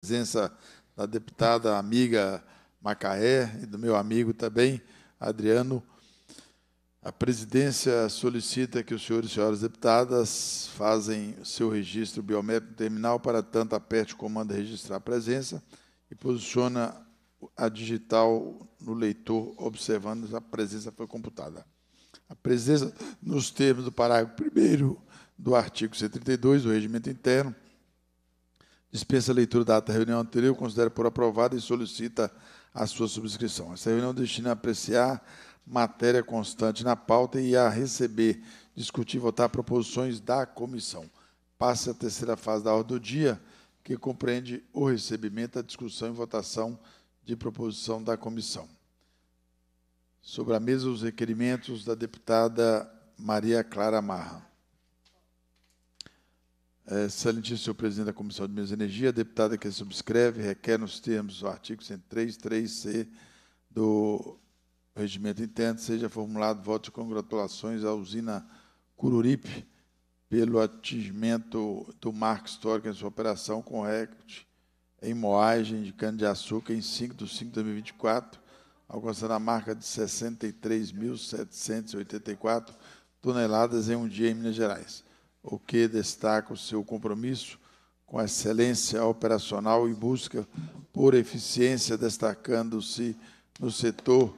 presença da deputada amiga Macaé e do meu amigo também, Adriano. A presidência solicita que os senhores e senhoras deputadas façam seu registro biométrico no terminal, para tanto aperte o comando registrar a presença e posiciona a digital no leitor, observando se a presença foi computada. A presença, nos termos do parágrafo 1 do artigo 132 do Regimento Interno, dispensa a leitura da ata da reunião anterior, considera por aprovada e solicita a sua subscrição. Essa reunião destina a apreciar matéria constante na pauta e a receber, discutir e votar proposições da comissão. Passa a terceira fase da ordem do dia, que compreende o recebimento, a discussão e votação de proposição da comissão. Sobre a mesa, os requerimentos da deputada Maria Clara Marra. É, excelentíssimo senhor presidente da Comissão de Minas e Energia, a deputada que subscreve requer nos termos do artigo 103, 3C do regimento interno, seja formulado voto de congratulações à usina Cururipe pelo atingimento do marco histórico em sua operação com recorde em moagem de cana-de-açúcar em 5 de 5 de 2024, alcançando a marca de 63.784 toneladas em um dia em Minas Gerais o que destaca o seu compromisso com a excelência operacional e busca por eficiência, destacando-se no setor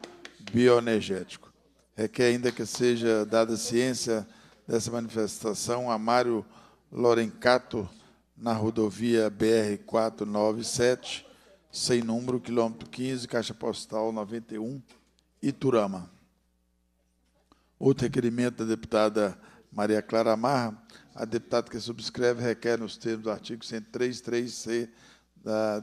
bioenergético. Requer ainda que seja dada ciência dessa manifestação a Mário Lorencato na rodovia BR-497, sem número, quilômetro 15, caixa postal 91, Iturama. Outro requerimento da deputada Maria Clara Amarra, a deputada que subscreve requer, nos termos do artigo 1033 c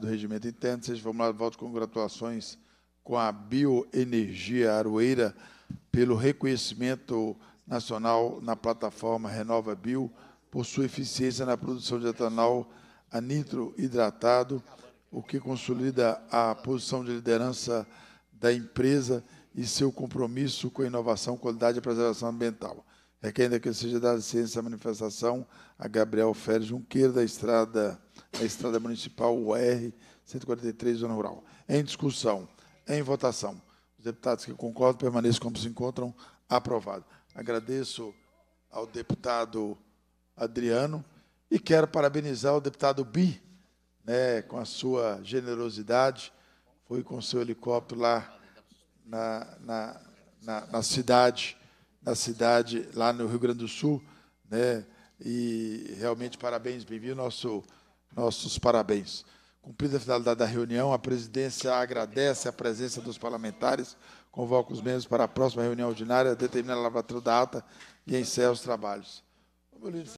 do Regimento Interno, seja formulado voto de congratulações com a Bioenergia Aroeira pelo reconhecimento nacional na plataforma Renova Bio por sua eficiência na produção de etanol a nitro hidratado, o que consolida a posição de liderança da empresa e seu compromisso com a inovação, qualidade e preservação ambiental é que que seja dada ciência à manifestação a Gabriel Félix Junqueira da estrada, da estrada municipal UR 143, zona rural. Em discussão, em votação. Os deputados que concordam permaneçam como se encontram. Aprovado. Agradeço ao deputado Adriano e quero parabenizar o deputado Bi, né, com a sua generosidade. Foi com seu helicóptero lá na, na, na, na cidade na cidade, lá no Rio Grande do Sul. Né? E realmente, parabéns, bem-vindo, nosso, nossos parabéns. Cumprida a finalidade da reunião, a presidência agradece a presença dos parlamentares, convoca os membros para a próxima reunião ordinária, determina a lavatura da ata e encerra os trabalhos.